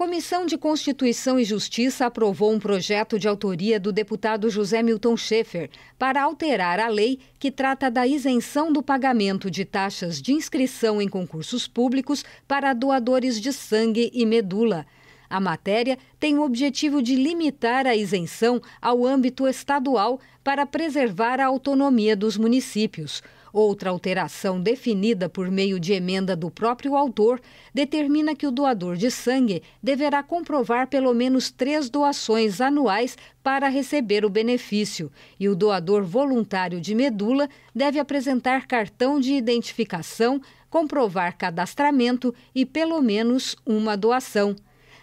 Comissão de Constituição e Justiça aprovou um projeto de autoria do deputado José Milton Schaefer para alterar a lei que trata da isenção do pagamento de taxas de inscrição em concursos públicos para doadores de sangue e medula. A matéria tem o objetivo de limitar a isenção ao âmbito estadual para preservar a autonomia dos municípios. Outra alteração definida por meio de emenda do próprio autor determina que o doador de sangue deverá comprovar pelo menos três doações anuais para receber o benefício, e o doador voluntário de medula deve apresentar cartão de identificação, comprovar cadastramento e pelo menos uma doação.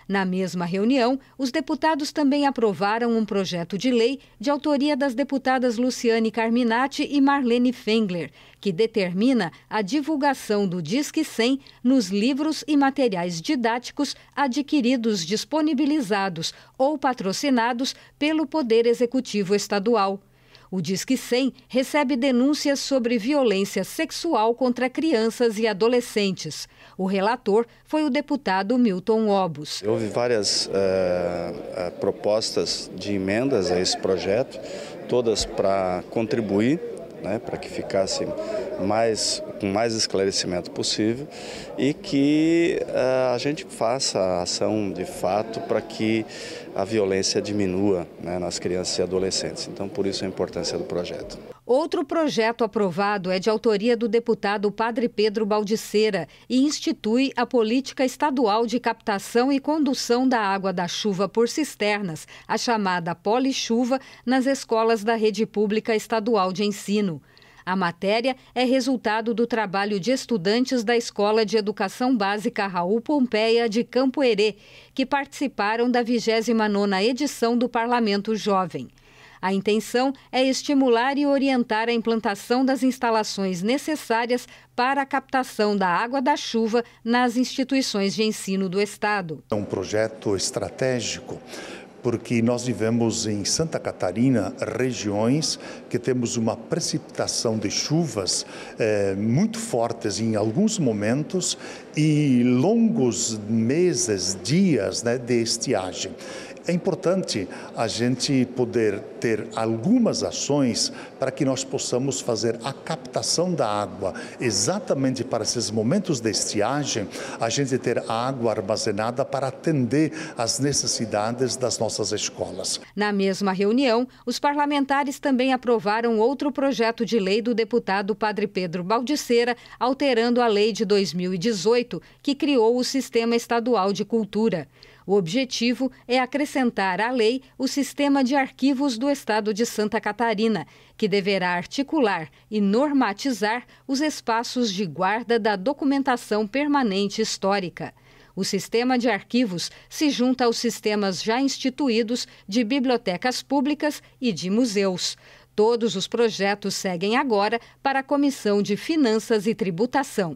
Na mesma reunião, os deputados também aprovaram um projeto de lei de autoria das deputadas Luciane Carminati e Marlene Fengler, que determina a divulgação do Disque 100 nos livros e materiais didáticos adquiridos, disponibilizados ou patrocinados pelo Poder Executivo Estadual. O Disque 100 recebe denúncias sobre violência sexual contra crianças e adolescentes. O relator foi o deputado Milton Obos. Houve várias uh, propostas de emendas a esse projeto, todas para contribuir né, para que ficasse mais, com mais esclarecimento possível e que uh, a gente faça a ação de fato para que a violência diminua né, nas crianças e adolescentes. Então, por isso a importância do projeto. Outro projeto aprovado é de autoria do deputado Padre Pedro Baldiceira e institui a política estadual de captação e condução da água da chuva por cisternas, a chamada polichuva, nas escolas da rede pública estadual de ensino. A matéria é resultado do trabalho de estudantes da Escola de Educação Básica Raul Pompeia de Campo Herê, que participaram da 29ª edição do Parlamento Jovem. A intenção é estimular e orientar a implantação das instalações necessárias para a captação da água da chuva nas instituições de ensino do Estado. É um projeto estratégico porque nós vivemos em Santa Catarina regiões que temos uma precipitação de chuvas eh, muito fortes em alguns momentos e longos meses, dias né, de estiagem. É importante a gente poder ter algumas ações para que nós possamos fazer a captação da água, exatamente para esses momentos de estiagem, a gente ter água armazenada para atender às necessidades das nossas escolas. Na mesma reunião, os parlamentares também aprovaram outro projeto de lei do deputado Padre Pedro Baldiceira, alterando a lei de 2018, que criou o Sistema Estadual de Cultura. O objetivo é acrescentar à lei o sistema de arquivos do Estado de Santa Catarina, que deverá articular e normatizar os espaços de guarda da documentação permanente histórica. O sistema de arquivos se junta aos sistemas já instituídos de bibliotecas públicas e de museus. Todos os projetos seguem agora para a Comissão de Finanças e Tributação.